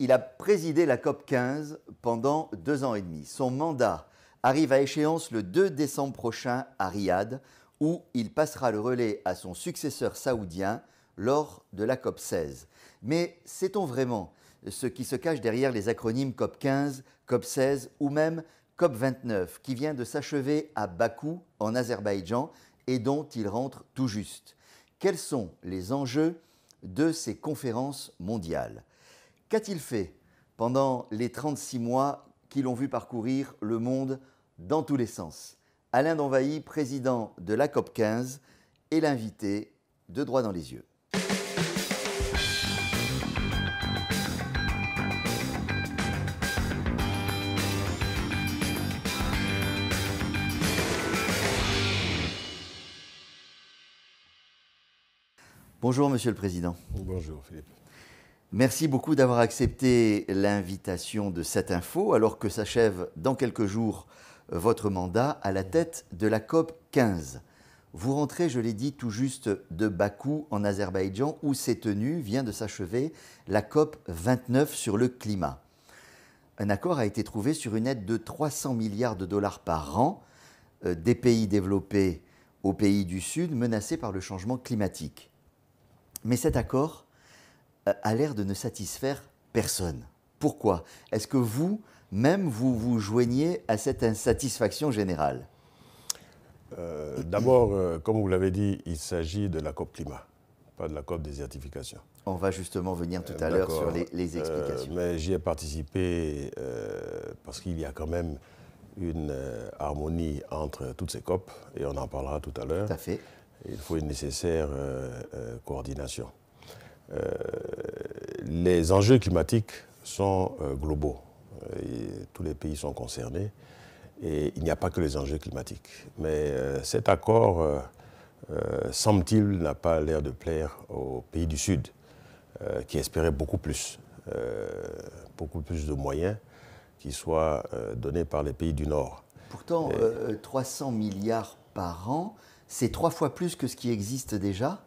il a présidé la COP 15 pendant deux ans et demi. Son mandat arrive à échéance le 2 décembre prochain à Riyad, où il passera le relais à son successeur saoudien lors de la COP 16. Mais sait-on vraiment ce qui se cache derrière les acronymes COP 15, COP 16 ou même COP 29 qui vient de s'achever à Bakou en Azerbaïdjan et dont il rentre tout juste Quels sont les enjeux de ces conférences mondiales Qu'a-t-il fait pendant les 36 mois qui l'ont vu parcourir le monde dans tous les sens Alain Donvailly, président de la COP 15, est l'invité de Droit dans les yeux. Bonjour, Monsieur le Président. Bonjour, Philippe. Merci beaucoup d'avoir accepté l'invitation de cette info alors que s'achève dans quelques jours euh, votre mandat à la tête de la COP 15. Vous rentrez, je l'ai dit, tout juste de Bakou en Azerbaïdjan où s'est tenue, vient de s'achever, la COP 29 sur le climat. Un accord a été trouvé sur une aide de 300 milliards de dollars par an euh, des pays développés aux pays du Sud menacés par le changement climatique. Mais cet accord a l'air de ne satisfaire personne. Pourquoi Est-ce que vous, même, vous vous joignez à cette insatisfaction générale euh, D'abord, euh, comme vous l'avez dit, il s'agit de la COP climat, pas de la COP désertification. On va justement venir tout à euh, l'heure sur les, explications. mais j'y ai participé parce qu'il y a quand même une harmonie entre toutes ces COP, et on en parlera tout à l'heure. Tout à fait. Il faut une nécessaire coordination. Euh, les enjeux climatiques sont euh, globaux. Euh, et tous les pays sont concernés. Et il n'y a pas que les enjeux climatiques. Mais cet accord, semble-t-il, n'a pas l'air de plaire aux pays du Sud, qui espéraient beaucoup plus, beaucoup plus de moyens qui soient donnés par les pays du Nord. Pourtant, 300 milliards par an, c'est trois fois plus que ce qui existe déjà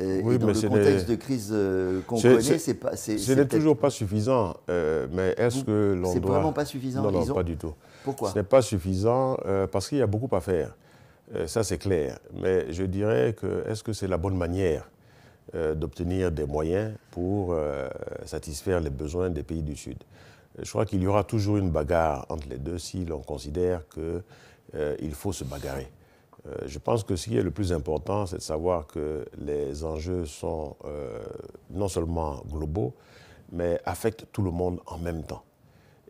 euh, dans le contexte de crise euh, qu'on connaît, c'est Ce n'est toujours pas suffisant, euh, mais est-ce que l'on doit. C'est vraiment pas suffisant. Non, non, pas du tout. Pourquoi Ce n'est pas suffisant parce qu'il y a beaucoup à faire. ça, c'est clair. Mais je dirais que est-ce que c'est la bonne manière d'obtenir des moyens pour satisfaire les besoins des pays du Sud je crois qu'il y aura toujours une bagarre entre les deux si l'on considère qu'il faut se bagarrer. Euh, je pense que ce qui est le plus important, c'est de savoir que les enjeux sont euh, non seulement globaux, mais affectent tout le monde en même temps.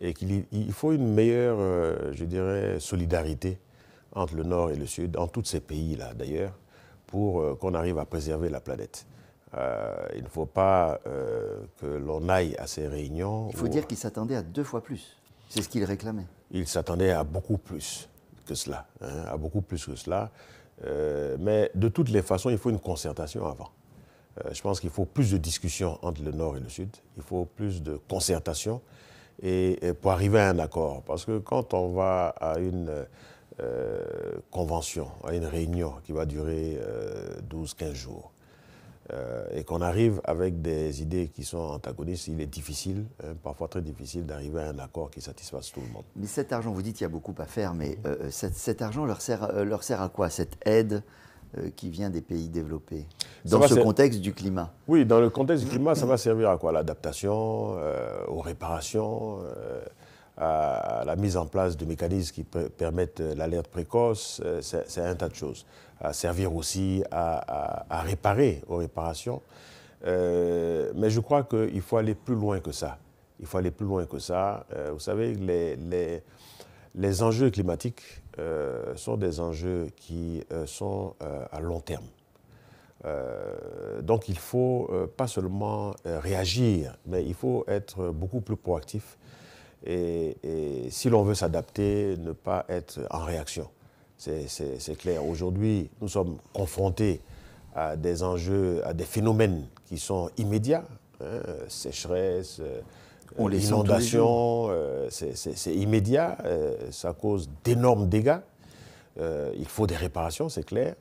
Et qu'il faut une meilleure, euh, je dirais, solidarité entre le Nord et le Sud, dans tous ces pays-là d'ailleurs, pour qu'on arrive à préserver la planète. il ne faut pas que l'on aille à ces réunions. Il faut dire qu'ils s'attendaient à deux fois plus. C'est ce qu'ils réclamaient. Ils s'attendaient à beaucoup plus que cela, hein, à beaucoup plus que cela. Euh, mais de toutes les façons, il faut une concertation avant. Euh, je pense qu'il faut plus de discussions entre le Nord et le Sud, il faut plus de concertation et, pour arriver à un accord. Parce que quand on va à une euh, convention, à une réunion qui va durer 12-15 jours, euh, et qu'on arrive avec des idées qui sont antagonistes, il est difficile, hein, parfois très difficile, d'arriver à un accord qui satisfasse tout le monde. Mais cet argent, vous dites qu'il y a beaucoup à faire, mais euh, euh, cet, argent leur sert, leur sert à quoi Cette aide qui vient des pays développés Dans ce contexte du climat Oui, dans le contexte du climat, ça va servir à quoi L'adaptation, aux réparations à la mise en place de mécanismes qui permettent euh, l'alerte précoce, euh, c'est un tas de choses. À servir aussi à, réparer, aux réparations. Euh, mais je crois qu'il faut aller plus loin que ça. Il faut aller plus loin que ça. vous savez, les, les, les enjeux climatiques sont des enjeux qui sont à long terme. donc il faut pas seulement réagir, mais il faut être beaucoup plus proactif et, si l'on veut s'adapter, ne pas être en réaction. C'est clair. Aujourd'hui, nous sommes confrontés à des enjeux, à des phénomènes qui sont immédiats, hein, sécheresse, euh, les inondation, euh, c'est immédiat, euh, ça cause d'énormes dégâts. il faut des réparations, c'est clair.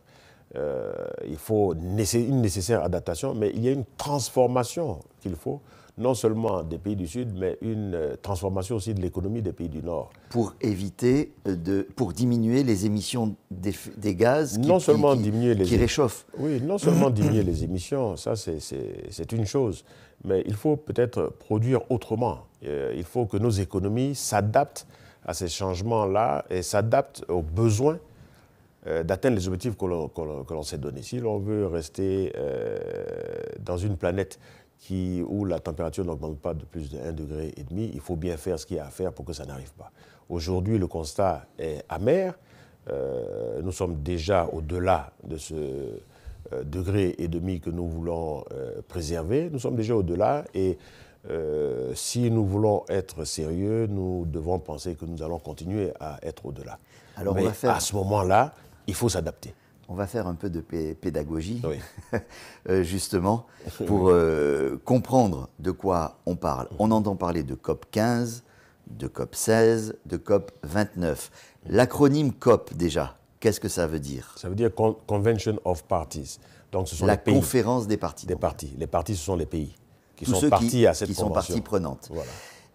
il faut une nécessaire adaptation, mais il y a une transformation qu'il faut non seulement des pays du Sud, mais une euh, transformation aussi de l'économie des pays du Nord. Pour éviter, euh, de, pour diminuer les émissions des, gaz qui, réchauffent. Oui, non seulement diminuer les émissions, ça c'est une chose, mais il faut peut-être produire autrement. Euh, il faut que nos économies s'adaptent à ces changements-là et s'adaptent aux besoins d'atteindre les objectifs que l'on s'est donnés. Si l'on veut rester dans une planète où la température n'augmente pas de plus de 1,5 degré, il faut bien faire ce qu'il y a à faire pour que ça n'arrive pas. Aujourd'hui, le constat est amer. Euh, nous sommes déjà au-delà de ce euh, degré et demi que nous voulons euh, préserver. Nous sommes déjà au-delà et si nous voulons être sérieux, nous devons penser que nous allons continuer à être au-delà. Alors à ce moment-là, il faut s'adapter on va faire un peu de pédagogie, euh, justement, pour euh, comprendre de quoi on parle. On entend parler de COP 15, de COP 16, de COP 29. L'acronyme COP, déjà, qu'est-ce que ça veut dire Ça veut dire Convention of Parties. Donc, ce sont La les conférence des parties. Des parties. Les partis, ce sont les pays qui sont partis à cette qui sont parties prenantes.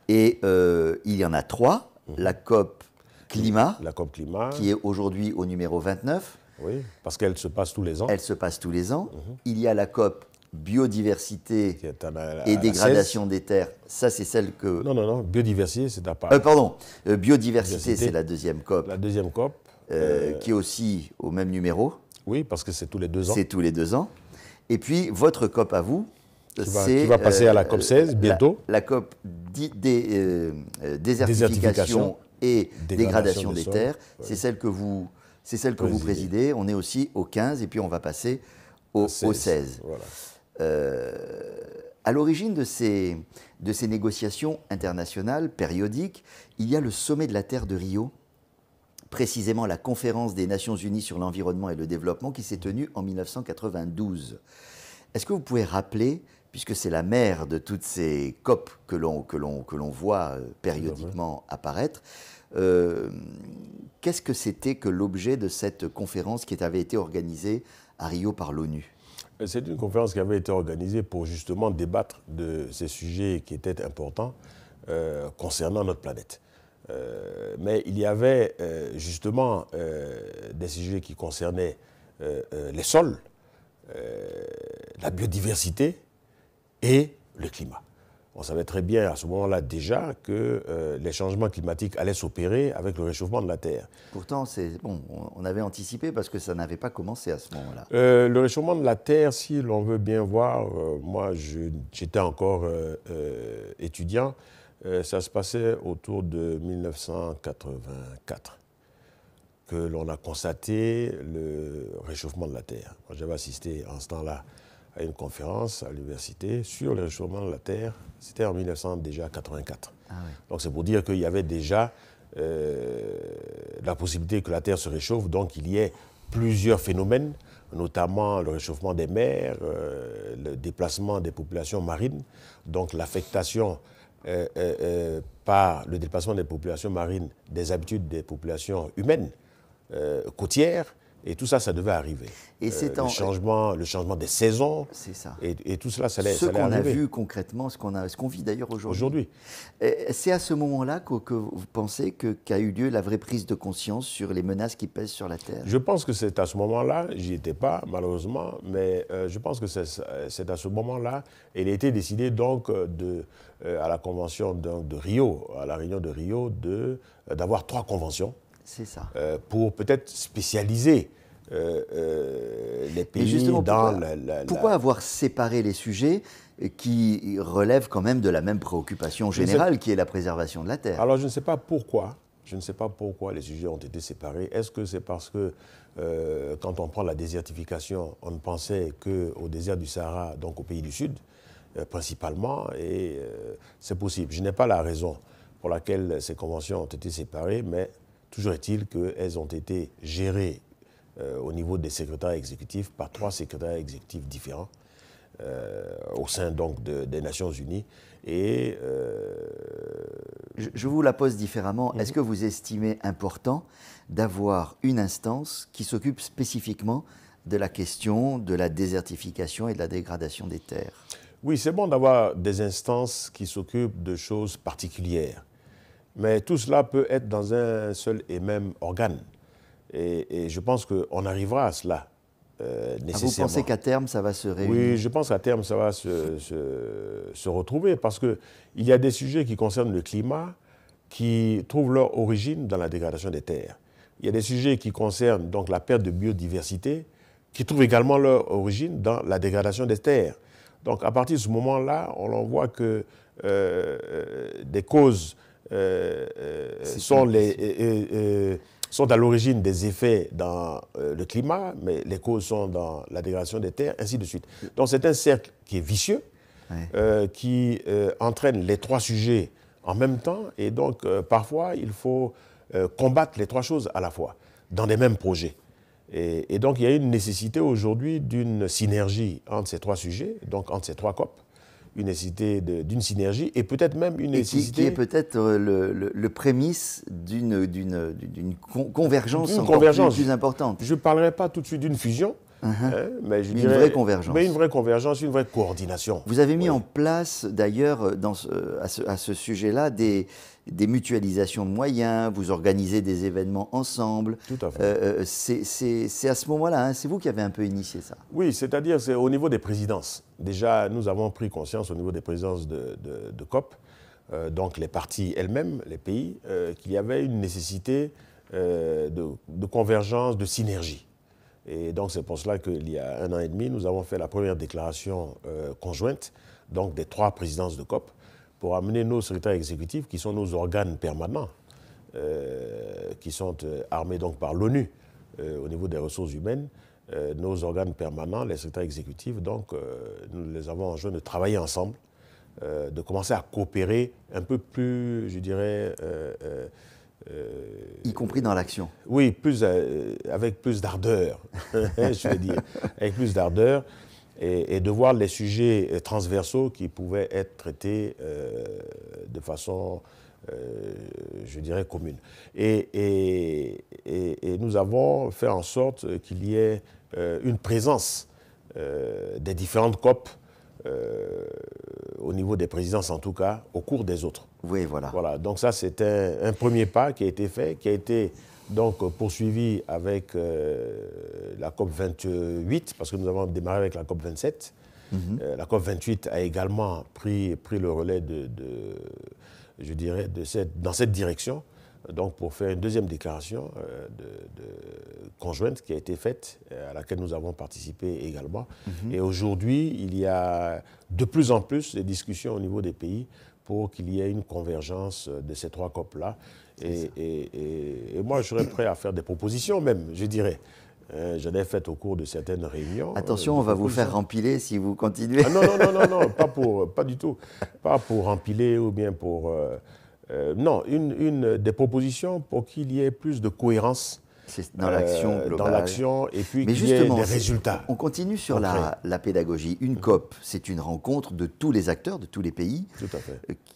Et euh, il y en a trois. Mhm. La Climat, la COP Climat, qui est aujourd'hui au numéro 29. Oui, parce qu'elle se passe tous les ans. Elle se passe tous les ans. Mhm. Il y a la COP biodiversité et dégradation des terres, ça c'est celle que... Non, non, non, biodiversité c'est à part. Euh, pardon, euh, biodiversité c'est la deuxième COP. La deuxième COP. Euh, euh, qui est aussi au même numéro. Oui, parce que c'est tous les deux ans. C'est tous les deux ans. Et puis votre COP à vous, c'est... qui va passer à la COP 16 bientôt. La, COP désertification, et dégradation, des, terres, c'est celle que vous c'est celle que vous présidez. On est aussi au 15 et puis on va passer au, 16. Euh, à l'origine de ces, de ces négociations internationales périodiques, il y a le sommet de la Terre de Rio, précisément la conférence des Nations Unies sur l'environnement et le développement qui s'est tenue en 1992. Est-ce que vous pouvez rappeler, puisque c'est la mère de toutes ces COP que l'on voit euh, périodiquement apparaître, euh, qu'est-ce que c'était que l'objet de cette conférence qui avait été organisée à Rio par l'ONU euh, C'est une conférence qui avait été organisée pour justement débattre de ces sujets qui étaient importants euh, concernant notre planète. mais il y avait justement des sujets qui concernaient les sols, la biodiversité et le climat. On savait très bien à ce moment-là déjà que euh, les changements climatiques allaient s'opérer avec le réchauffement de la Terre. Pourtant, c'est bon, on avait anticipé parce que ça n'avait pas commencé à ce moment-là. Euh, le réchauffement de la Terre, si l'on veut bien voir, euh, moi j'étais encore étudiant, ça se passait autour de 1984 que l'on a constaté le réchauffement de la Terre. J'avais assisté en ce temps-là à une conférence à l'université sur le réchauffement de la Terre. C'était en 1984. Ah donc c'est pour dire qu'il y avait déjà euh, la possibilité que la Terre se réchauffe, donc il y ait plusieurs phénomènes, notamment le réchauffement des mers, euh, le déplacement des populations marines, donc l'affectation euh, par le déplacement des populations marines des habitudes des populations humaines côtières, et tout ça, ça devait arriver. Et c'est euh, en... le, changement, le changement des saisons. C'est ça. Et, tout cela, ça allait, Ce qu'on a vu concrètement, ce qu'on qu'on vit d'ailleurs aujourd'hui. Aujourd'hui. C'est à ce moment-là que, vous pensez qu'a eu lieu la vraie prise de conscience sur les menaces qui pèsent sur la Terre Je pense que c'est à ce moment-là, j'y étais pas malheureusement, mais euh, je pense que c'est à ce moment-là, il a été décidé donc de, euh, à la convention de, de, Rio, à la réunion de Rio, d'avoir trois conventions. C'est ça. pour peut-être spécialiser euh, euh, les pays dans pourquoi, Pourquoi avoir séparé les sujets qui relèvent quand même de la même préoccupation générale qui est la préservation de la Terre Alors je ne sais pas pourquoi. Je ne sais pas pourquoi les sujets ont été séparés. Est-ce que c'est parce que euh, quand on prend la désertification, on ne pensait qu'au désert du Sahara, donc au pays du Sud, principalement, et c'est possible. Je n'ai pas la raison pour laquelle ces conventions ont été séparées, mais toujours est-il qu'elles ont été gérées euh, au niveau des secrétaires exécutifs par trois secrétaires exécutifs différents euh, au sein donc des Nations Unies. Et, euh, je, vous la pose différemment. Est-ce mhm. que vous estimez important d'avoir une instance qui s'occupe spécifiquement de la question de la désertification et de la dégradation des terres oui, c'est bon d'avoir des instances qui s'occupent de choses particulières, mais tout cela peut être dans un seul et même organe. Et, je pense qu'on arrivera à cela. Euh, ah, nécessairement. vous pensez qu'à terme, ça va se réunir Oui, je pense qu'à terme, ça va se, se, retrouver parce qu'il y a des sujets qui concernent le climat qui trouvent leur origine dans la dégradation des terres. Il y a des sujets qui concernent donc la perte de biodiversité qui trouvent également leur origine dans la dégradation des terres. Donc à partir de ce moment-là, on en voit que euh, euh, des causes sont les sont à l'origine des effets dans euh, le climat, mais les causes sont dans la dégradation des terres, ainsi de suite. Donc c'est un cercle qui est vicieux, euh, qui euh, entraîne les trois sujets en même temps, et donc parfois il faut combattre les trois choses à la fois, dans les mêmes projets. Et, et donc il y a une nécessité aujourd'hui d'une synergie entre ces trois sujets, donc entre ces trois COP, une nécessité d'une synergie et peut-être même une nécessité... Qui, est peut-être euh, le, le, d'une convergence, une convergence. Plus, plus, importante. Je ne parlerai pas tout de suite d'une fusion, Uh-huh. Euh, mais une vraie convergence. Mais une vraie convergence, une vraie coordination. Vous avez mis en place, d'ailleurs, euh, euh, à ce, sujet-là, des, des, mutualisations de moyens, vous organisez des événements ensemble. Tout à fait. c'est à ce moment-là, hein, c'est vous qui avez un peu initié ça. Oui, c'est-à-dire, c'est au niveau des présidences. Déjà, nous avons pris conscience au niveau des présidences de, de, COP, donc les parties elles-mêmes, les pays, qu'il y avait une nécessité de convergence, de synergie. Et donc c'est pour cela qu'il y a un an et demi, nous avons fait la première déclaration euh, conjointe, donc des trois présidences de COP, pour amener nos secrétaires exécutifs, qui sont nos organes permanents, euh, qui sont euh, armés donc par l'ONU au niveau des ressources humaines, nos organes permanents, les secrétaires exécutifs, donc nous les avons en de travailler ensemble, de commencer à coopérer un peu plus, je dirais, euh, y compris dans l'action. Oui, plus, euh, avec plus d'ardeur, je veux dire, avec plus d'ardeur, et, de voir les sujets transversaux qui pouvaient être traités euh, de façon je dirais, commune. Et, et, et, nous avons fait en sorte qu'il y ait une présence des différentes COP euh, au niveau des présidences en tout cas, au cours des autres. Oui, voilà. Voilà, donc ça c'est un, premier pas qui a été fait, qui a été donc poursuivi avec euh, la COP 28, parce que nous avons démarré avec la COP 27. Mhm. Euh, la COP 28 a également pris, pris le relais de, de je dirais, de cette, dans cette direction donc pour faire une deuxième déclaration euh, de, conjointe qui a été faite, euh, à laquelle nous avons participé également. Mhm. Et aujourd'hui, il y a de plus en plus des discussions au niveau des pays pour qu'il y ait une convergence euh, de ces trois COP-là. Et, moi, je serais prêt à faire des propositions même, je dirais. J'en je l'ai faite au cours de certaines réunions. Attention, on va vous faire empiler si vous continuez. Ah non, non, non, non, non pas, pour, pas du tout. Pas pour empiler ou bien pour euh, non, une, des propositions pour qu'il y ait plus de cohérence dans euh, l'action Dans l'action et puis qu'il y ait des résultats. On continue sur la, pédagogie. Une mhm. COP, c'est une rencontre de tous les acteurs, de tous les pays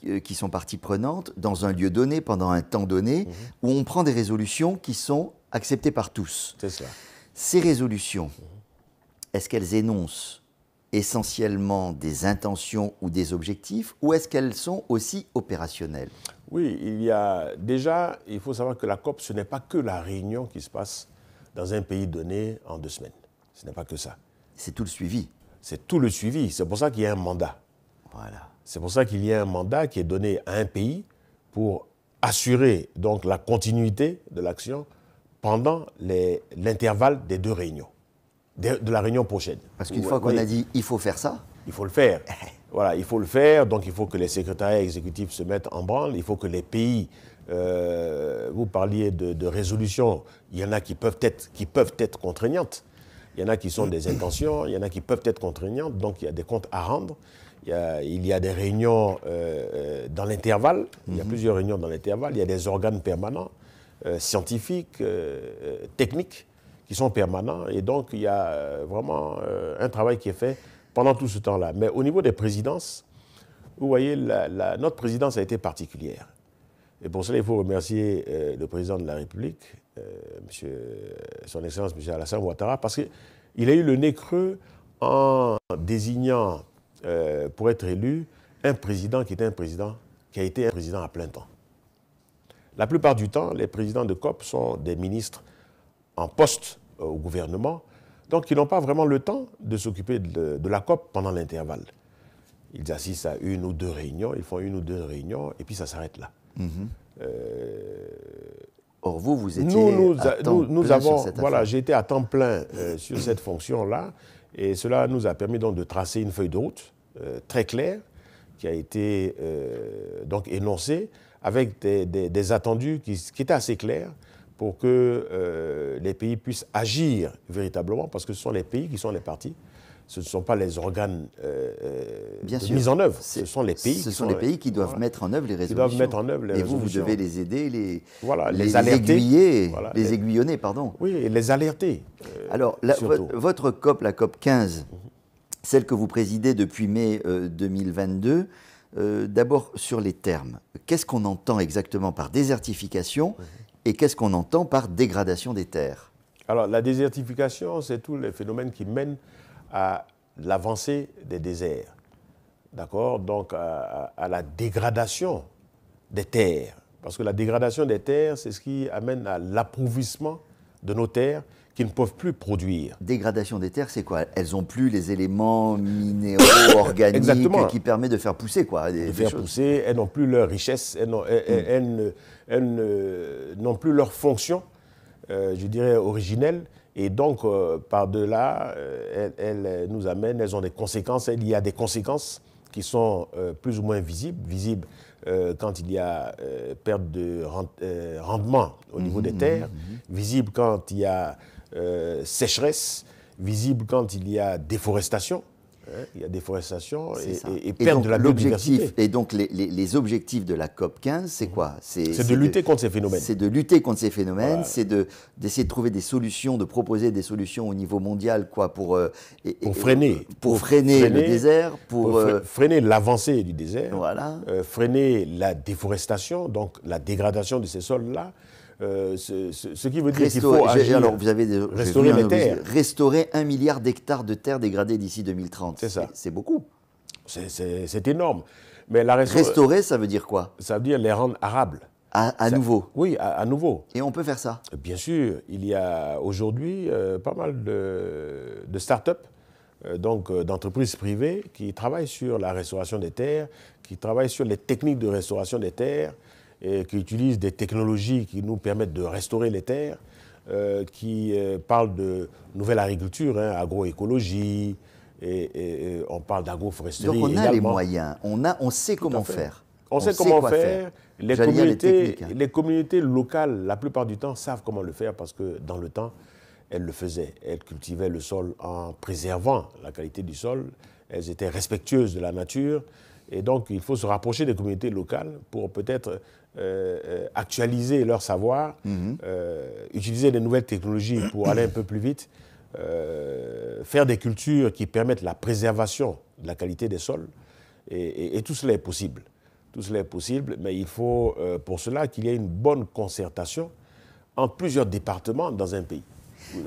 euh, Qui, sont parties prenantes dans un lieu donné, pendant un temps donné, mhm. où on prend des résolutions qui sont acceptées par tous. C'est Ces résolutions, est-ce qu'elles énoncent essentiellement des intentions ou des objectifs, ou est-ce qu'elles sont aussi opérationnelles oui, il y a déjà, il faut savoir que la COP, ce n'est pas que la réunion qui se passe dans un pays donné en deux semaines. Ce n'est pas que ça. C'est tout le suivi. C'est tout le suivi. C'est pour ça qu'il y a un mandat. Voilà. C'est pour ça qu'il y a un mandat qui est donné à un pays pour assurer donc la continuité de l'action pendant l'intervalle des deux réunions, de, la réunion prochaine. Parce qu'une fois qu'on a dit il faut faire ça, il faut le faire. Voilà, il faut le faire, donc il faut que les secrétariats exécutifs se mettent en branle, il faut que les pays, euh, vous parliez de, résolution, il y en a qui peuvent, être, qui peuvent être contraignantes, il y en a qui sont des intentions, il y en a qui peuvent être contraignantes, donc il y a des comptes à rendre, il y a, des réunions euh, euh, dans l'intervalle, il y a mhm. plusieurs réunions dans l'intervalle, il y a des organes permanents, scientifiques, techniques, qui sont permanents, et donc il y a vraiment un travail qui est fait pendant tout ce temps-là. Mais au niveau des présidences, vous voyez, la, notre présidence a été particulière. Et pour cela, il faut remercier euh, le président de la République, euh, monsieur, son Excellence M. Alassane Ouattara, parce qu'il a eu le nez creux en désignant, euh, pour être élu, un président qui était un président, qui a été un président à plein temps. La plupart du temps, les présidents de COP sont des ministres en poste au gouvernement, donc, ils n'ont pas vraiment le temps de s'occuper de, la COP pendant l'intervalle. Ils assistent à une ou deux réunions, ils font une ou deux réunions, et puis ça s'arrête là. Mhm. Euh, Or, vous, vous étiez nous, à temps avons, sur cette Voilà, à temps plein euh, sur cette fonction-là, et cela nous a permis donc de tracer une feuille de route euh, très claire, qui a été donc énoncée, avec des, attendus qui étaient assez clairs, pour que euh, les pays puissent agir véritablement, parce que ce sont les pays qui sont les partis ce ne sont pas les organes mis euh, euh, mise en œuvre, ce sont les pays. Ce qui sont, les pays qui doivent mettre en œuvre les résolutions. mettre en œuvre et vous, vous devez les aider, les, aiguiller, les, aiguillonner, pardon. Oui, et les alerter. Alors, votre COP, la COP 15, mhm. celle que vous présidez depuis mai 2022, d'abord sur les termes. Qu'est-ce qu'on entend exactement par désertification mhm. Et qu'est-ce qu'on entend par dégradation des terres Alors, la désertification, c'est tous les phénomènes qui mènent à l'avancée des déserts, d'accord Donc, à, la dégradation des terres. Parce que la dégradation des terres, c'est ce qui amène à l'approuvissement de nos terres, ne peuvent plus produire. Dégradation des terres, c'est quoi Elles n'ont plus les éléments minéraux, organiques qui permettent de faire pousser quoi. de faire pousser, elles n'ont plus leur richesse, elles n'ont plus leur fonction, euh, je dirais, originelle. Et donc, euh, par-delà, euh, elles, nous amènent, elles ont des conséquences, il y a des conséquences qui sont plus ou moins visibles. Visibles quand il y a perte de rendement au niveau des mmh, mmh, terres, Visible mmh, visibles quand il y a euh, sécheresse, visible quand il y a déforestation. Hein, il y a déforestation et, perte donc, de la biodiversité. Et donc les, objectifs de la COP 15, c'est mhm. quoi C'est de, lutter contre ces phénomènes. C'est de lutter contre ces phénomènes, c'est d'essayer de, trouver des solutions, de proposer des solutions au niveau mondial quoi, pour, euh, freiner, euh, le désert. Pour, freiner l'avancée du désert, freiner la déforestation, donc la dégradation de ces sols-là, euh, ce, qui veut dire qu'il faut agir. Alors vous avez restaurer Restaurer un milliard d'hectares de terres dégradées d'ici 2030. C'est ça. C'est beaucoup. C'est énorme. Mais la restaurer, ça veut dire quoi Ça veut dire les rendre arables. À, nouveau Oui, à, nouveau. Et on peut faire ça Bien sûr. Il y a aujourd'hui euh, pas mal de, start-up, euh, donc d'entreprises privées, qui travaillent sur la restauration des terres, qui travaillent sur les techniques de restauration des terres qui utilisent des technologies qui nous permettent de restaurer les terres, euh, qui euh, parlent de nouvelle agriculture, hein, agroécologie, et, on parle d'agroforesterie. Donc on a les moyens, on, a, on sait comment faire. On, sait, comment faire. Les, hein. les, communautés locales, la plupart du temps, savent comment le faire parce que dans le temps, elles le faisaient. Elles cultivaient le sol en préservant la qualité du sol. Elles étaient respectueuses de la nature. Et donc, il faut se rapprocher des communautés locales pour peut-être euh, euh, actualiser leur savoir, mhm. euh, utiliser les nouvelles technologies pour aller un peu plus vite, faire des cultures qui permettent la préservation de la qualité des sols. Et, tout cela est possible. Tout cela est possible, mais il faut pour cela qu'il y ait une bonne concertation en plusieurs départements dans un pays.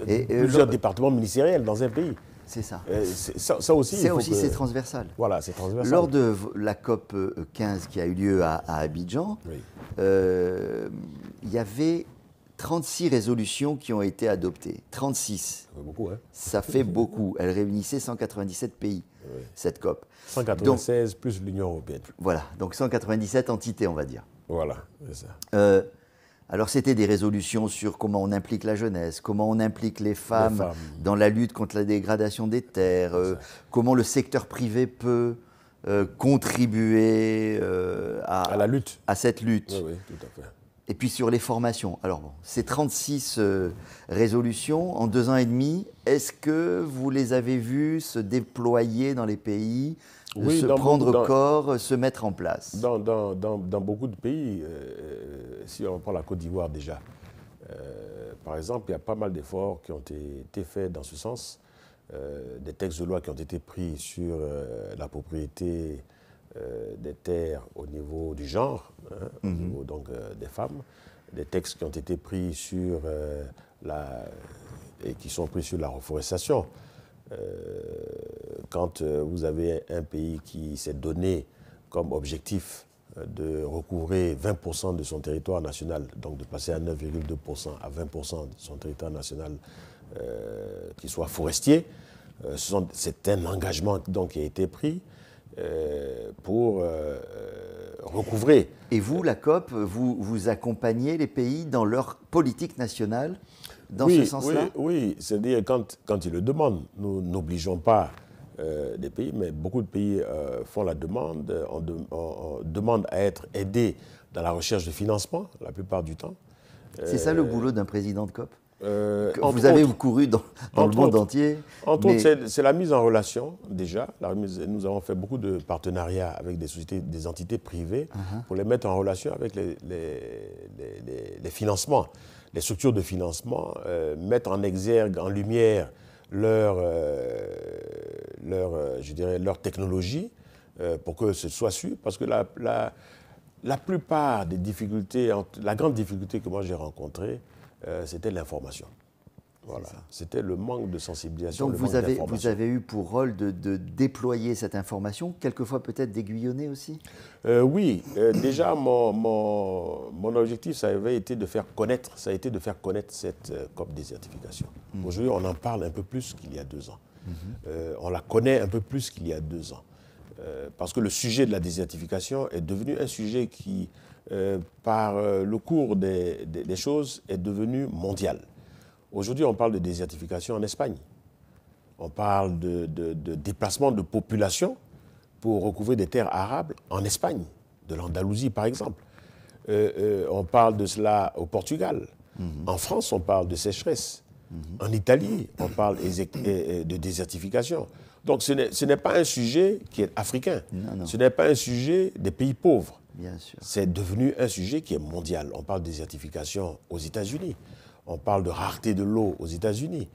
Et, plusieurs départements ministériels dans un pays. Euh, c'est ça. ça. aussi, c'est aussi c'est transversal. Voilà, c'est transversal. Lors de la COP 15 euh, qui a eu lieu à, Abidjan, euh, il y avait 36 résolutions qui ont été adoptées. 36. Ça fait beaucoup, hein Ça fait beaucoup. Elle réunissait 197 pays, ah cette COP. 196 plus l'Union européenne. Voilà, donc 197 entités, on va dire. Voilà, c'est ça. Alors c'était des résolutions sur comment on implique la jeunesse, comment on implique les femmes, dans la lutte contre la dégradation des terres, euh, comment le secteur privé peut euh, contribuer euh, à, la lutte. à cette lutte. Et puis sur les formations. Alors ces 36 résolutions en deux ans et demi, est-ce que vous les avez vues se déployer dans les pays se prendre corps, euh, se mettre en place Dans, beaucoup de pays, euh, euh, si on prend la Côte d'Ivoire déjà, par exemple, il y a pas mal d'efforts qui ont été faits dans ce sens. des textes de loi qui ont été pris sur la propriété des terres au niveau du genre, hein, au mhm. niveau donc des femmes, des textes qui ont été pris sur la et qui sont pris sur la reforestation. Euh, quand euh, vous avez un pays qui s'est donné comme objectif euh, de recouvrer 20% de son territoire national, donc de passer à 9,2% à 20% de son territoire national qui soit forestier, c'est un engagement donc, qui a été pris pour recouvrer. Et vous, la COP, vous, vous accompagnez les pays dans leur politique nationale dans oui, ce sens-là Oui, c'est-à-dire quand, quand ils le demandent, nous n'obligeons pas euh, des pays, mais beaucoup de pays euh, font la demande, on, euh, demande à être aidés dans la recherche de financement, la plupart du temps. C'est ça le euh, boulot d'un président de COP Vous avez vous couru dans, le monde entier. Entre autres, c'est la mise en relation déjà. nous avons fait beaucoup de partenariats avec des sociétés, des entités privées uh-huh. pour les mettre en relation avec les, les, les financements les structures de financement euh, mettent en exergue, en lumière, leur, euh, leur, euh, je dirais, leur technologie pour que ce soit su. Parce que la, la plupart des difficultés, la grande difficulté que moi j'ai rencontrée, c'était l'information. Voilà. C'était le manque de sensibilisation. Donc vous, avez, eu pour rôle de, déployer cette information, quelquefois peut-être d'aiguillonner aussi euh, Oui, euh, déjà mon, objectif, ça avait été de faire connaître, ça a été de faire connaître cette euh, COP désertification. Mhm. Aujourd'hui, on en parle un peu plus qu'il y a deux ans. Mhm. on la connaît un peu plus qu'il y a deux ans. parce que le sujet de la désertification est devenu un sujet qui, par le cours des choses, est devenu mondial. Aujourd'hui, on parle de désertification en Espagne. On parle de, déplacement de population pour recouvrir des terres arables en Espagne, de l'Andalousie par exemple. Euh, euh, on parle de cela au Portugal. Mhm. En France, on parle de sécheresse. Mhm. En Italie, on parle euh, de désertification. Donc ce n'est pas un sujet qui est africain. Ce n'est pas un sujet des pays pauvres. C'est devenu un sujet qui est mondial. On parle de désertification aux États-Unis. On parle de rareté de l'eau aux États-Unis.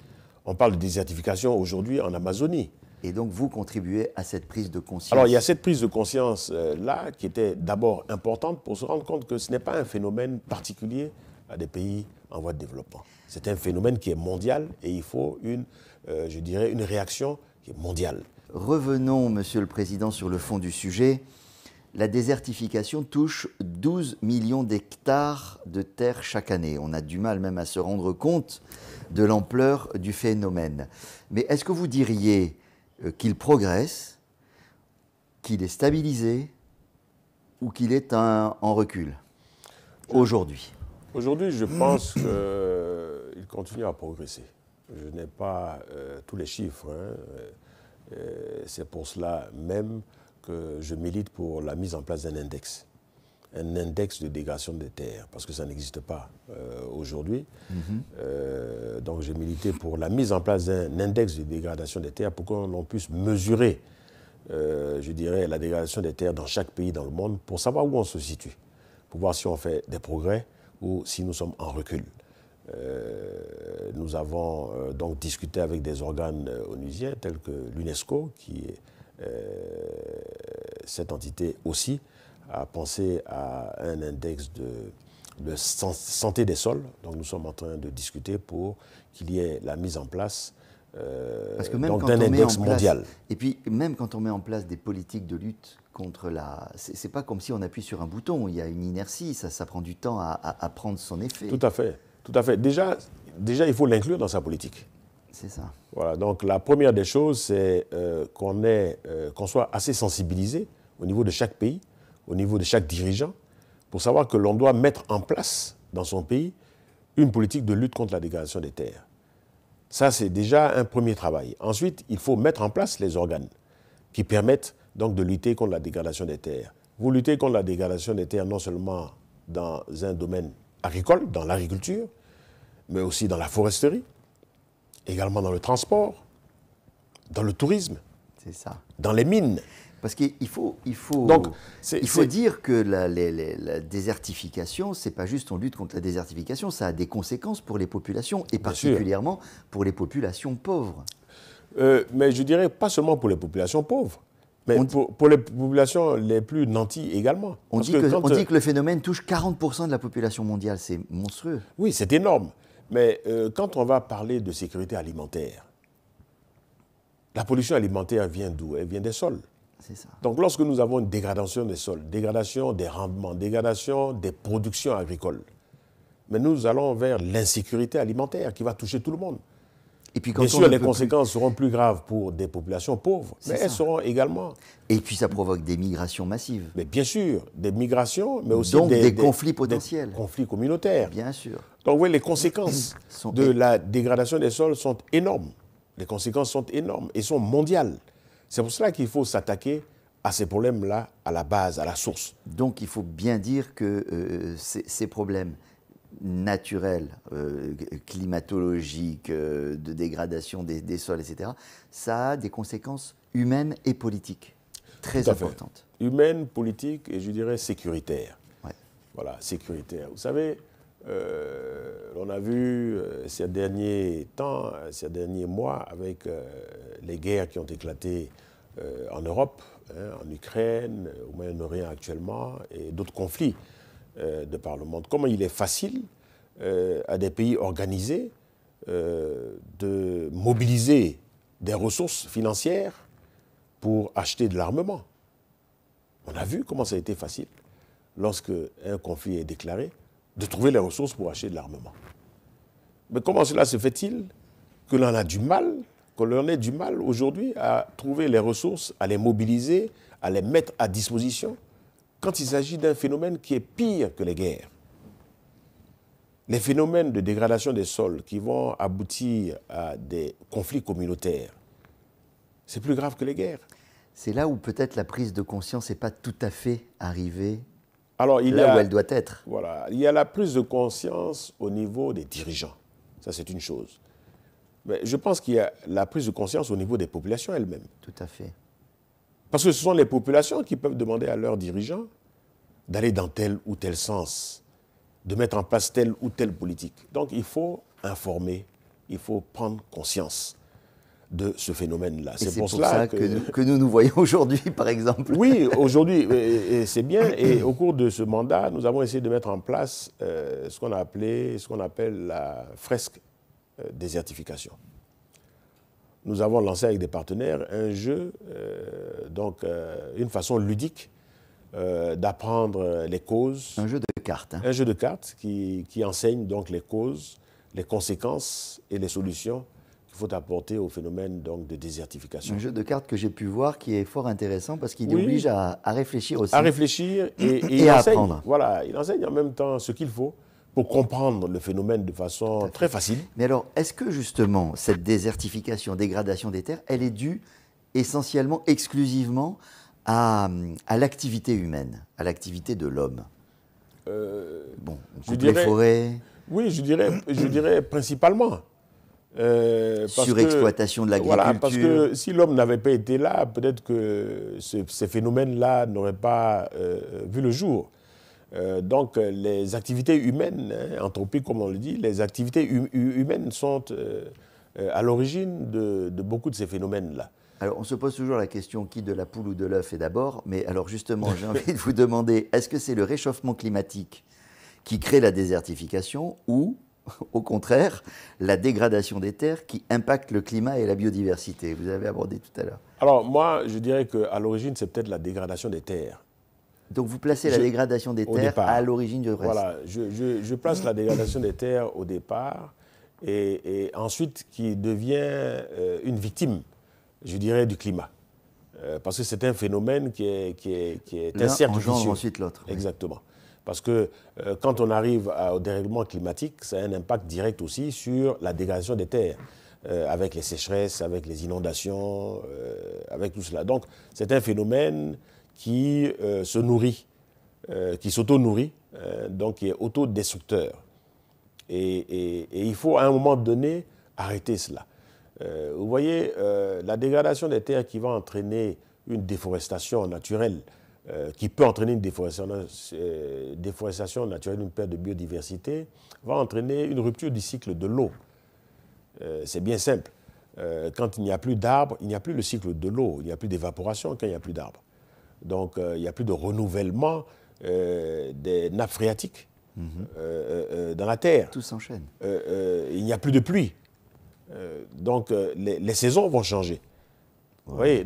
On parle de désertification aujourd'hui en Amazonie. Et donc vous contribuez à cette prise de conscience Alors il y a cette prise de conscience-là euh, qui était d'abord importante pour se rendre compte que ce n'est pas un phénomène particulier à des pays en voie de développement. C'est un phénomène qui est mondial et il faut une, euh, je dirais, une réaction qui est mondiale. Revenons, Monsieur le Président, sur le fond du sujet la désertification touche 12 millions d'hectares de terre chaque année. On a du mal même à se rendre compte de l'ampleur du phénomène. Mais est-ce que vous diriez euh, qu'il progresse, qu'il est stabilisé ou qu'il est en recul aujourd'hui Aujourd'hui, je pense qu'il euh, continue à progresser. Je n'ai pas euh, tous les chiffres. Hein. C'est pour cela même je milite pour la mise en place d'un index, un index de dégradation des terres, parce que ça n'existe pas euh, aujourd'hui. Mhm. Euh, donc j'ai milité pour la mise en place d'un index de dégradation des terres pour qu'on puisse mesurer, euh, je dirais, la dégradation des terres dans chaque pays dans le monde pour savoir où on se situe, pour voir si on fait des progrès ou si nous sommes en recul. nous avons donc discuté avec des organes onusiens tels que l'UNESCO, qui est euh, cette entité aussi a pensé à un index de, santé des sols. Donc nous sommes en train de discuter pour qu'il y ait la mise en place d'un index mondial. Et puis même quand on met en place des politiques de lutte contre la... C'est pas comme si on appuie sur un bouton, il y a une inertie, ça, ça prend du temps à, prendre son effet. Tout à fait, tout à fait. Déjà, déjà il faut l'inclure dans sa politique ça. Voilà, donc la première des choses, c'est euh, euh, qu'on soit assez sensibilisé au niveau de chaque pays, au niveau de chaque dirigeant, pour savoir que l'on doit mettre en place dans son pays une politique de lutte contre la dégradation des terres. Ça, c'est déjà un premier travail. Ensuite, il faut mettre en place les organes qui permettent donc de lutter contre la dégradation des terres. Vous luttez contre la dégradation des terres non seulement dans un domaine agricole, dans l'agriculture, mais aussi dans la foresterie, également dans le transport, dans le tourisme, ça. dans les mines. Parce qu'il faut, il faut, il faut dire que la, désertification, la, n'est désertification, c'est pas juste on lutte contre la désertification, ça a des conséquences pour les populations, et particulièrement pour les populations pauvres. Euh, mais je dirais pas seulement pour les populations pauvres, mais pour, les populations les plus nanties également. On, dit que, dit euh, que le phénomène touche 40% de la population mondiale, c'est monstrueux. Oui, c'est énorme. Mais euh, quand on va parler de sécurité alimentaire, la pollution alimentaire vient d'où Elle vient des sols. Ça. Donc lorsque nous avons une dégradation des sols, dégradation des rendements, dégradation des productions agricoles, mais nous allons vers l'insécurité alimentaire qui va toucher tout le monde. Et puis Bien sûr, les conséquences seront plus graves pour des populations pauvres, mais elles seront également. Et puis ça provoque des migrations massives. Mais bien sûr, des migrations, mais aussi des, conflits potentiels. Des conflits communautaires. Bien sûr. Donc voyez, les conséquences de la dégradation des sols sont énormes. Les conséquences sont énormes et sont mondiales. C'est pour cela qu'il faut s'attaquer à ces problèmes-là, à la base, à la source. Donc il faut bien dire que euh, ces problèmes naturels, euh, climatologiques, euh, de dégradation des, sols, etc., ça a des conséquences humaines et politiques très importantes. Humaines, politiques et je dirais sécuritaires. Voilà, sécuritaires. Vous savez, euh, on a vu euh, ces derniers temps, euh, ces derniers mois, avec les guerres qui ont éclaté en Europe, hein, en Ukraine, au Moyen-Orient actuellement, et d'autres conflits de par le monde, comment il est facile à des pays organisés de mobiliser des ressources financières pour acheter de l'armement. On a vu comment ça a été facile lorsque un conflit est déclaré de trouver les ressources pour acheter de l'armement. Mais comment cela se fait-il que l'on a du mal, que l'on ait du mal aujourd'hui à trouver les ressources, à les mobiliser, à les mettre à disposition, quand il s'agit d'un phénomène qui est pire que les guerres Les phénomènes de dégradation des sols qui vont aboutir à des conflits communautaires, c'est plus grave que les guerres. C'est là où peut-être la prise de conscience n'est pas tout à fait arrivée alors, il a, doit être. Voilà. Il y a la prise de conscience au niveau des dirigeants. Ça, c'est une chose. Mais je pense qu'il y a la prise de conscience au niveau des populations elles-mêmes. Tout à fait. Parce que ce sont les populations qui peuvent demander à leurs dirigeants d'aller dans tel ou tel sens, de mettre en place telle ou telle politique. Donc, il faut informer, il faut prendre conscience de ce phénomène-là. C'est pour, cela que, nous, nous, voyons aujourd'hui, par exemple. Oui, aujourd'hui, et, c'est bien. Et au cours de ce mandat, nous avons essayé de mettre en place euh, ce qu'on a appelé, appelle la fresque euh, désertification. Nous avons lancé avec des partenaires un jeu, euh, donc une façon ludique d'apprendre les causes. Un jeu de cartes. Hein. Un jeu de cartes qui, qui, enseigne donc les causes, les conséquences et les solutions faut apporter au phénomène donc, de désertification. Un jeu de cartes que j'ai pu voir qui est fort intéressant parce qu'il oblige à, réfléchir aussi. À réfléchir et, à apprendre. Voilà, il enseigne en même temps ce qu'il faut pour comprendre le phénomène de façon très facile. Mais alors, est-ce que justement cette désertification, dégradation des terres, elle est due essentiellement, exclusivement à, l'activité humaine, à l'activité de l'homme euh, Bon, je les forêts. Oui, je dirais, je dirais principalement. Euh, Sur exploitation de l'agriculture. Voilà, parce que si l'homme n'avait pas été là, peut-être que ces phénomènes-là n'auraient pas euh, vu le jour. Euh, donc les activités humaines, hein, anthropiques comme on le dit, les activités hum-, humaines sont à l'origine de, de, beaucoup de ces phénomènes-là. Alors on se pose toujours la question qui de la poule ou de l'œuf est d'abord, mais alors justement j'ai envie de vous demander, est-ce que c'est le réchauffement climatique qui crée la désertification ou au contraire la dégradation des terres qui impacte le climat et la biodiversité. Vous avez abordé tout à l'heure. Alors moi, je dirais qu'à l'origine, c'est peut-être la dégradation des terres. Donc vous placez la dégradation des terres à l'origine du reste. Voilà, je, place la dégradation des terres au départ et, ensuite qui devient euh, une victime, je dirais, du climat. Euh, parce que c'est un phénomène qui est, qui est, qui ensuite l'autre. Exactement. Parce que euh, quand on arrive au dérèglement climatique, ça a un impact direct aussi sur la dégradation des terres, euh, avec les sécheresses, avec les inondations, euh, avec tout cela. Donc c'est un phénomène qui se nourrit, qui s'auto-nourrit, donc qui est autodestructeur. et, il faut à un moment donné arrêter cela. vous voyez, la dégradation des terres qui va entraîner une déforestation naturelle, euh, qui peut entraîner une euh, déforestation, naturelle, une perte de biodiversité, va entraîner une rupture du cycle de l'eau. Euh, c'est bien simple. quand il n'y a plus d'arbres, il n'y a plus le cycle de l'eau, il n'y a plus d'évaporation quand il n'y a plus d'arbres. Donc il n'y a plus de renouvellement des nappes phréatiques mhm. dans la terre. Tout s'enchaîne. il n'y a plus de pluie. donc les, saisons vont changer.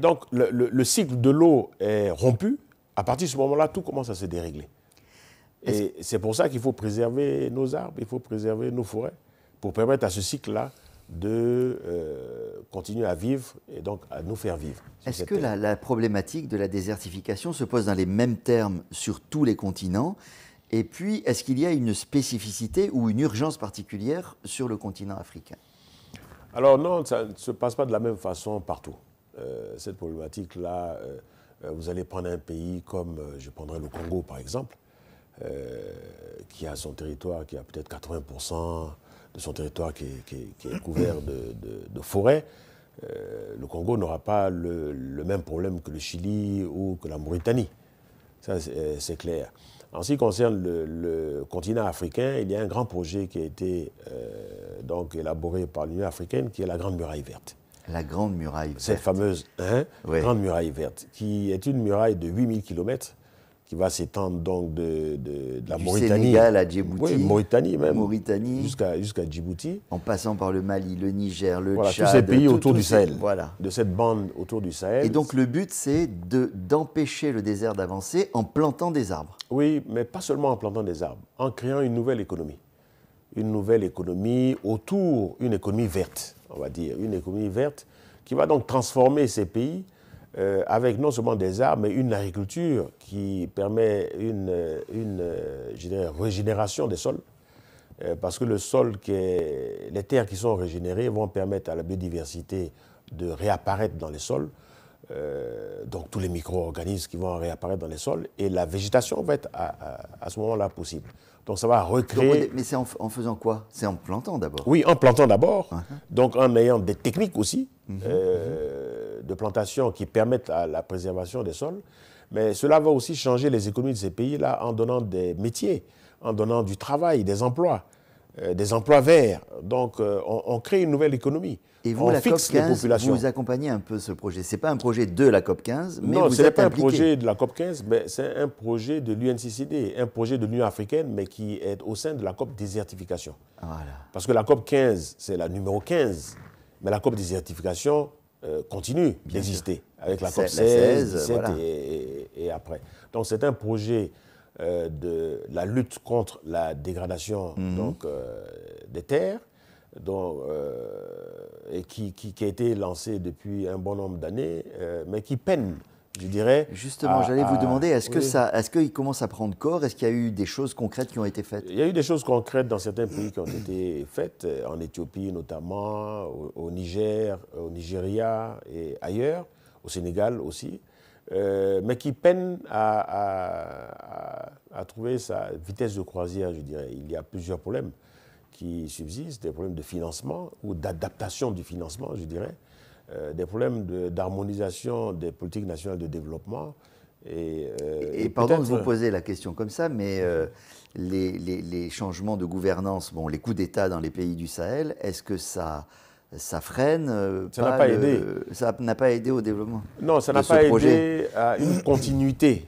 donc le cycle de l'eau est rompu, à partir de ce moment-là, tout commence à se dérégler. Et c'est pour ça qu'il faut préserver nos arbres, il faut préserver nos forêts, pour permettre à ce cycle-là de euh, continuer à vivre et donc à nous faire vivre. Est-ce que la, problématique de la désertification se pose dans les mêmes termes sur tous les continents Et puis, est-ce qu'il y a une spécificité ou une urgence particulière sur le continent africain Alors non, ça ne se passe pas de la même façon partout. Euh, cette problématique-là... Euh, euh, vous allez prendre un pays comme, euh, je prendrai le Congo par exemple, euh, qui a son territoire, qui a peut-être 80% de son territoire qui est, couvert de, forêts, le Congo n'aura pas le, même problème que le Chili ou que la Mauritanie. Ça, c'est clair. En ce qui concerne le, continent africain, il y a un grand projet qui a été donc élaboré par l'Union africaine, qui est la Grande Muraille Verte. La Grande Muraille Verte. Cette fameuse hein, Grande Muraille Verte, qui est une muraille de 8000 km qui va s'étendre donc de, la du Mauritanie. Sénégal à Djibouti. Oui, Mauritanie même. Mauritanie. Jusqu'à Djibouti. En passant par le Mali, le Niger, le voilà, Tchad. Tous ces pays autour du Sahel. voilà. De cette bande autour du Sahel. Et donc le but, c'est d'empêcher le désert d'avancer en plantant des arbres. Oui, mais pas seulement en plantant des arbres, en créant une nouvelle économie. Une nouvelle économie autour, une économie verte on va dire, une économie verte, qui va donc transformer ces pays euh, avec non seulement des arbres, mais une agriculture qui permet une, euh, régénération des sols, euh, parce que sol les terres qui sont régénérées vont permettre à la biodiversité de réapparaître dans les sols. Euh, donc tous les micro-organismes qui vont réapparaître dans les sols, et la végétation va être à, ce moment-là possible. Donc ça va recréer. mais c'est en, faisant quoi C'est en plantant d'abord Oui, en plantant d'abord. Uh-huh. Donc en ayant des techniques aussi mm-hmm. euh, de plantation qui permettent la préservation des sols. Mais cela va aussi changer les économies de ces pays-là en donnant des métiers, en donnant du travail, des emplois, euh, des emplois verts. Donc on, crée une nouvelle économie. Et vous, la COP Vous accompagnez un peu ce projet. Ce n'est pas un projet de la COP 15, mais non, ce n'est pas un projet de la COP 15, mais c'est un projet de l'UNCCD, un projet de l'Union africaine, mais qui est au sein de la COP désertification. Voilà. Parce que la COP 15, c'est la numéro 15, mais la COP désertification euh, continue d'exister avec la COP 16, et, après. Donc c'est un projet euh, de la lutte contre la dégradation mhm. donc, euh, des terres – Donc qui, a été lancé depuis un bon nombre d'années, euh, mais qui peine je dirais. Justement, j'allais vous demander, est-ce est qu'il commence à prendre corps Est-ce qu'il y a eu des choses concrètes qui ont été faites Il y a eu des choses concrètes dans certains pays qui ont été faites, euh, en Éthiopie notamment, au, Niger, au Nigeria et ailleurs, au Sénégal aussi, euh, mais qui peine à, trouver sa vitesse de croisière, je dirais. Il y a plusieurs problèmes qui subsistent, des problèmes de financement ou d'adaptation du financement, je dirais, euh, des problèmes d'harmonisation des politiques nationales de développement. Et, euh, pardon de vous poser la question comme ça, mais euh, les, changements de gouvernance, bon, les coups d'État dans les pays du Sahel, est-ce que ça, freine Ça n'a pas, aidé. Ça n'a pas aidé au développement Non, ça n'a pas aidé à une continuité,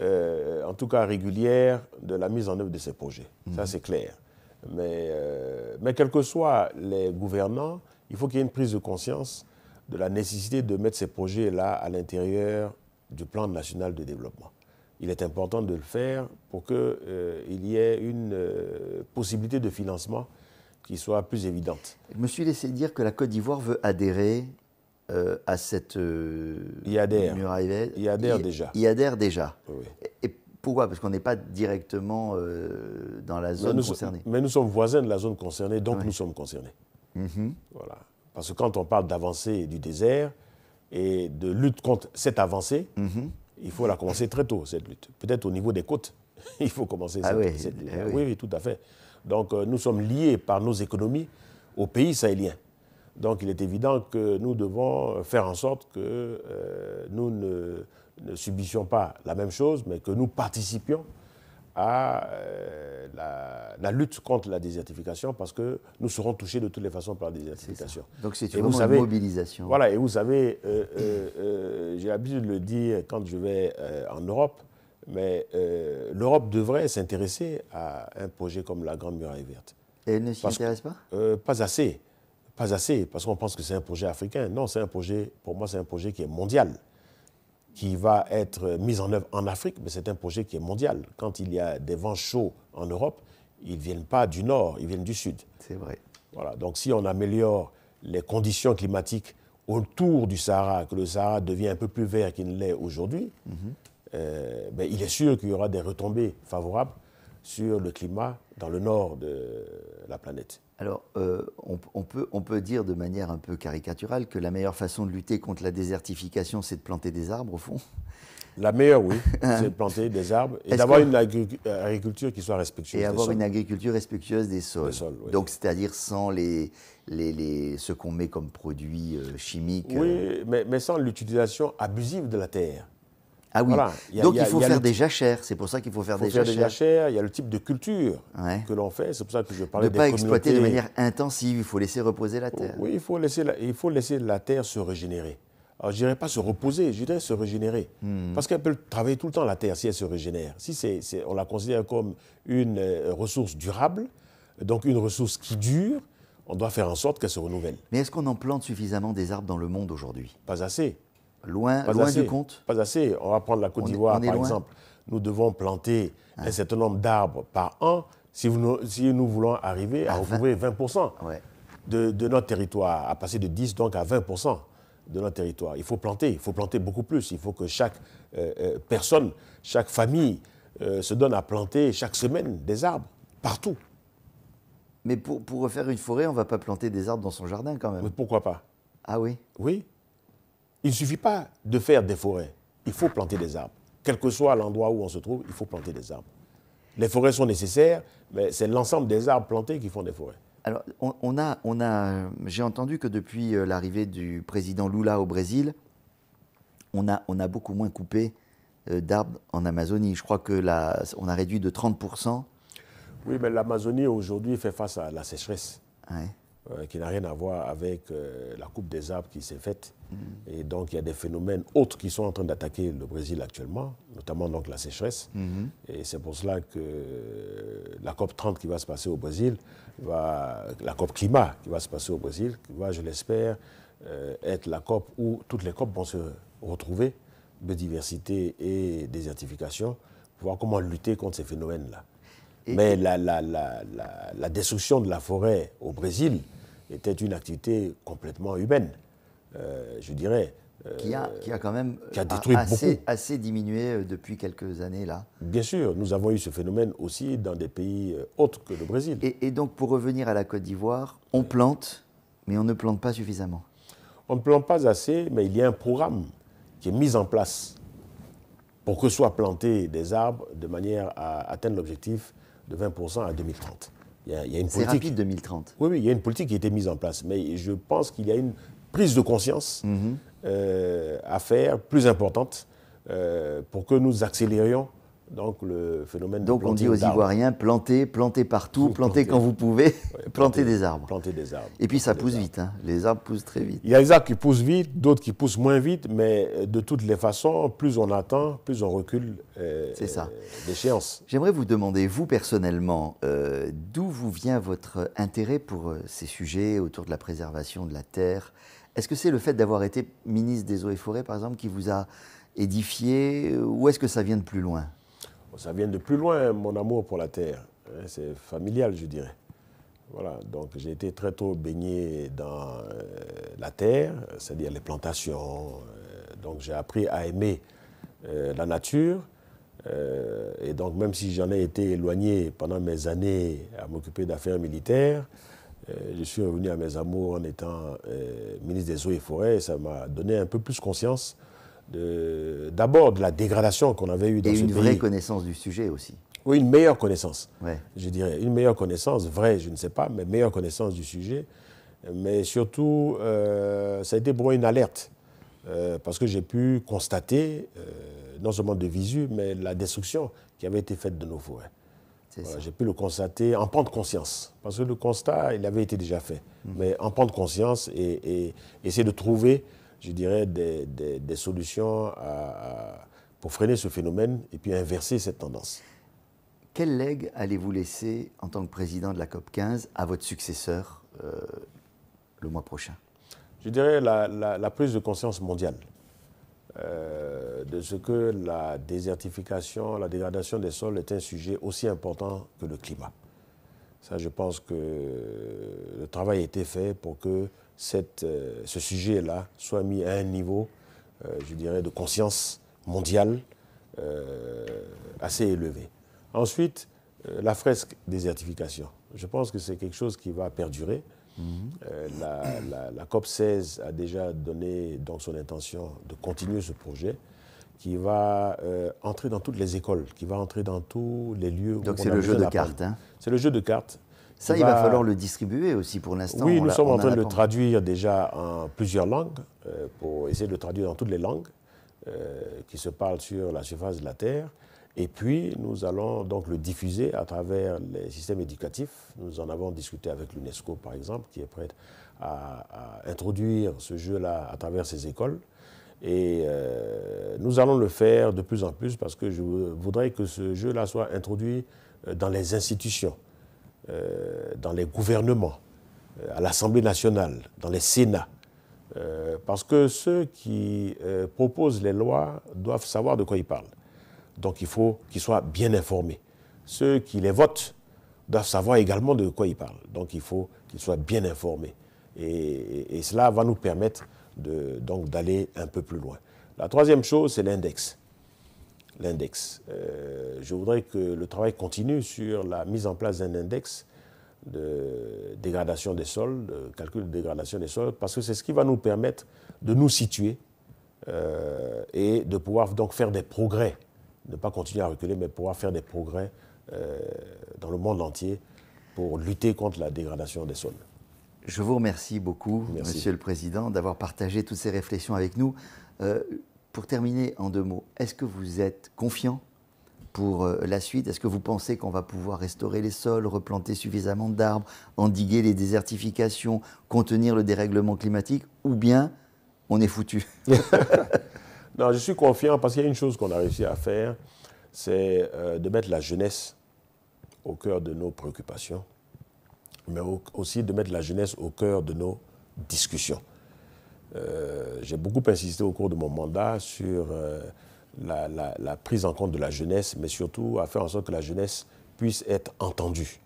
en tout cas régulière, de la mise en œuvre de ces projets. Ça, mhm. c'est clair. Mais, euh, mais quels que soient les gouvernants, il faut qu'il y ait une prise de conscience de la nécessité de mettre ces projets-là à l'intérieur du plan national de développement. Il est important de le faire pour qu'il euh, y ait une euh, possibilité de financement qui soit plus évidente. Je me suis laissé dire que la Côte d'Ivoire veut adhérer euh, à cette il adhère. adhère déjà. Il adhère déjà. Oui. Et, pourquoi Parce qu'on n'est pas directement euh, dans la zone concernée. Mais nous sommes voisins de la zone concernée, donc nous sommes concernés. Mm-hmm. Voilà. Parce que quand on parle d'avancée du désert et de lutte contre cette avancée, mm-hmm. il faut la commencer très tôt, cette lutte. Peut-être au niveau des côtes, il faut commencer ah cette, eh oui. oui. tout à fait. Donc euh, nous sommes liés par nos économies au pays sahélien. Donc il est évident que nous devons faire en sorte que euh, nous ne ne subissions pas la même chose, mais que nous participions à euh, la, lutte contre la désertification parce que nous serons touchés de toutes les façons par la désertification. Donc c'est une mobilisation. Voilà, et vous savez, euh, euh, j'ai l'habitude de le dire quand je vais en Europe, mais l'Europe devrait s'intéresser à un projet comme la Grande Muraille Verte. Et elle ne s'y intéresse pas Pas assez. Pas assez, parce qu'on pense que c'est un projet africain. Non, c'est un projet, pour moi, c'est un projet qui est mondial qui va être mise en œuvre en Afrique, mais c'est un projet qui est mondial. Quand il y a des vents chauds en Europe, ils ne viennent pas du nord, ils viennent du sud. C'est vrai. Voilà, donc si on améliore les conditions climatiques autour du Sahara, que le Sahara devient un peu plus vert qu'il ne l'est aujourd'hui, mhm. euh, ben, il est sûr qu'il y aura des retombées favorables sur le climat dans le nord de la planète Alors, euh, on, peut, dire de manière un peu caricaturale que la meilleure façon de lutter contre la désertification, c'est de planter des arbres, au fond La meilleure, oui, hein. c'est de planter des arbres et d'avoir une agriculture qui soit respectueuse. Et avoir une agriculture respectueuse des sols. Donc, c'est-à-dire sans ce qu'on met comme produits euh, chimiques. Oui, euh. mais sans l'utilisation abusive de la terre. Ah oui. Donc il faut, faire, des jachères. C'est pour ça qu'il faut faire faut des faire jachères. Des Il y a le type de culture que l'on fait. C'est pour ça que je parlais ne pas exploiter de manière intensive. Il faut laisser reposer la terre. Oui, il faut laisser la, il faut laisser la terre se régénérer. Alors, je dirais pas se reposer, je dirais se régénérer. Hmm. Parce qu'elle peut travailler tout le temps la terre si elle se régénère. Si c'est, on la considère comme une euh, ressource durable, donc une ressource qui dure, on doit faire en sorte qu'elle se renouvelle. Mais est-ce qu'on en plante suffisamment des arbres dans le monde aujourd'hui Pas assez. Loin, du compte Pas assez. On va prendre la Côte d'Ivoire, par exemple. Nous devons planter hein. un certain nombre d'arbres par an si, vous, si, nous voulons arriver à, à 20, de, de, notre territoire, à passer de 10 donc à 20 de notre territoire. Il faut planter, il faut planter beaucoup plus. Il faut que chaque euh, euh, personne, chaque famille euh, se donne à planter chaque semaine des arbres, partout. Mais pour, pour refaire une forêt, on ne va pas planter des arbres dans son jardin quand même. pourquoi pas Ah oui Oui, il ne suffit pas de faire des forêts, il faut planter des arbres. Quel que soit l'endroit où on se trouve, il faut planter des arbres. Les forêts sont nécessaires, mais c'est l'ensemble des arbres plantés qui font des forêts. Alors, on, a, on a, j'ai entendu que depuis euh, l'arrivée du président Lula au Brésil, on a, on a beaucoup moins coupé euh, d'arbres en Amazonie. Je crois que la, on a réduit de 30 oui, mais l'Amazonie aujourd'hui fait face à la sécheresse. Oui. Euh, qui n'a rien à voir avec euh, la Coupe des arbres qui s'est faite. Mm-hmm. Et donc il y a des phénomènes autres qui sont en train d'attaquer le Brésil actuellement, notamment donc la sécheresse. Mm-hmm. Et c'est pour cela que la COP 30 qui va se passer au Brésil, va, la COP climat qui va se passer au Brésil, qui va, je l'espère, euh, être la COP où toutes les COP vont se retrouver, biodiversité et désertification, pour voir comment lutter contre ces phénomènes-là. Mais la, destruction de la forêt au Brésil était une activité complètement humaine, euh, je dirais. Euh, qui, a, qui a, quand même qui a euh, détruit assez, assez, diminué depuis quelques années là. Bien sûr, nous avons eu ce phénomène aussi dans des pays autres que le Brésil. Et, et donc pour revenir à la Côte d'Ivoire, on plante, mais on ne plante pas suffisamment. On ne plante pas assez, mais il y a un programme qui est mis en place pour que soient plantés des arbres de manière à atteindre l'objectif de 20% à 2030. Il y a, il une politique. Rapide, 2030. Oui, il y a une politique qui a été mise en place. Mais je pense qu'il y a une prise de conscience mhm. euh, à faire, plus importante, euh, pour que nous accélérions donc le phénomène. Donc on dit aux Ivoiriens plantez, plantez partout, plantez, quand vous pouvez, plantez, des arbres. Plantez des arbres. Et puis ça pousse vite, hein. les arbres poussent très vite. Il y a des arbres qui poussent vite, d'autres qui poussent moins vite, mais euh, de toutes les façons, plus on attend, plus on recule euh, c'est ça. d'échéance. Euh, J'aimerais vous demander, vous personnellement, d'où vous vient votre intérêt pour ces sujets autour de la préservation de la terre Est-ce que c'est le fait d'avoir été ministre des Eaux et Forêts, par exemple, qui vous a édifié, ou est-ce que ça vient de plus loin ça vient de plus loin, mon amour pour la terre. Hein, c'est familial, je dirais. Voilà, donc j'ai été très tôt baigné dans euh, la terre, c'est-à-dire les plantations. Euh, donc j'ai appris à aimer euh, la nature. et donc même si j'en ai été éloigné pendant mes années à m'occuper d'affaires militaires, je suis revenu à mes amours en étant ministre des Eaux et Forêts ça m'a donné un peu plus conscience d'abord de, la dégradation qu'on avait eue dans ce Et une vraie connaissance du sujet aussi. Oui, une meilleure connaissance, je dirais. Une meilleure connaissance, vraie, je ne sais pas, mais meilleure connaissance du sujet. Mais surtout, euh, ça a été pour moi une alerte, euh, parce que j'ai pu constater, euh, non seulement de visu, mais la destruction qui avait été faite de nos hein. forêts. j'ai pu le constater, en prendre conscience, parce que le constat, il avait été déjà fait. Mmh. Mais en prendre conscience et essayer de trouver je dirais, des, des, solutions pour freiner ce phénomène et puis inverser cette tendance. Quel legs allez-vous laisser en tant que président de la COP15 à votre successeur euh, le mois prochain Je dirais la, prise de conscience mondiale euh, de ce que la désertification, la dégradation des sols est un sujet aussi important que le climat. Ça, je pense que le travail a été fait pour que cette, euh, ce sujet-là soit mis à un niveau, euh, je dirais, de conscience mondiale euh, assez élevé. Ensuite, la fresque désertification. Je pense que c'est quelque chose qui va perdurer. Mhm. la, la, COP 16 a déjà donné donc, son intention de continuer ce projet qui va entrer dans toutes les écoles, qui va entrer dans tous les lieux. Donc c'est le jeu de cartes. Hein. C'est le jeu de cartes. Ça, il va falloir le distribuer aussi pour l'instant. Oui, nous sommes en, train de le traduire déjà en plusieurs langues, euh, pour essayer de le traduire dans toutes les langues euh, qui se parlent sur la surface de la Terre. Et puis, nous allons donc le diffuser à travers les systèmes éducatifs. Nous en avons discuté avec l'UNESCO, par exemple, qui est prête à, introduire ce jeu-là à travers ses écoles. Et euh, nous allons le faire de plus en plus parce que je voudrais que ce jeu-là soit introduit dans les institutions. Euh, dans les gouvernements, euh, à l'Assemblée nationale, dans les Sénats. Euh, parce que ceux qui proposent les lois doivent savoir de quoi ils parlent. Donc il faut qu'ils soient bien informés. Ceux qui les votent doivent savoir également de quoi ils parlent. Donc il faut qu'ils soient bien informés. Et, cela va nous permettre d'aller un peu plus loin. La troisième chose, c'est l'index l'index. Euh, je voudrais que le travail continue sur la mise en place d'un index de dégradation des sols, de calcul de dégradation des sols, parce que c'est ce qui va nous permettre de nous situer euh, et de pouvoir donc faire des progrès, ne pas continuer à reculer, mais pouvoir faire des progrès euh, dans le monde entier pour lutter contre la dégradation des sols. Je vous remercie beaucoup, Merci. Monsieur le Président, d'avoir partagé toutes ces réflexions avec nous. Pour terminer en deux mots, est-ce que vous êtes confiant pour euh, la suite Est-ce que vous pensez qu'on va pouvoir restaurer les sols, replanter suffisamment d'arbres, endiguer les désertifications, contenir le dérèglement climatique Ou bien on est foutu Non, je suis confiant parce qu'il y a une chose qu'on a réussi à faire, c'est euh, de mettre la jeunesse au cœur de nos préoccupations, mais aussi de mettre la jeunesse au cœur de nos discussions. Euh, j'ai beaucoup insisté au cours de mon mandat sur euh, la, prise en compte de la jeunesse, mais surtout à faire en sorte que la jeunesse puisse être entendue,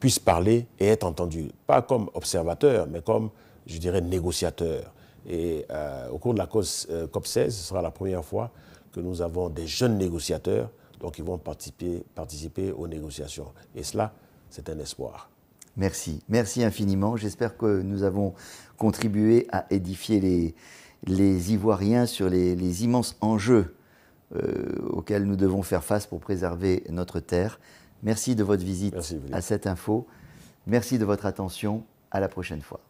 puisse parler et être entendue, pas comme observateur, mais comme, je dirais, négociateur. Et euh, au cours de la cause, COP16, ce sera la première fois que nous avons des jeunes négociateurs, donc ils vont participer aux négociations. Et cela, c'est un espoir. Merci, merci infiniment. J'espère que nous avons contribué à édifier les, les Ivoiriens sur les, immenses enjeux euh, auxquels nous devons faire face pour préserver notre terre. Merci de votre visite à cette info. Merci de votre attention. À la prochaine fois.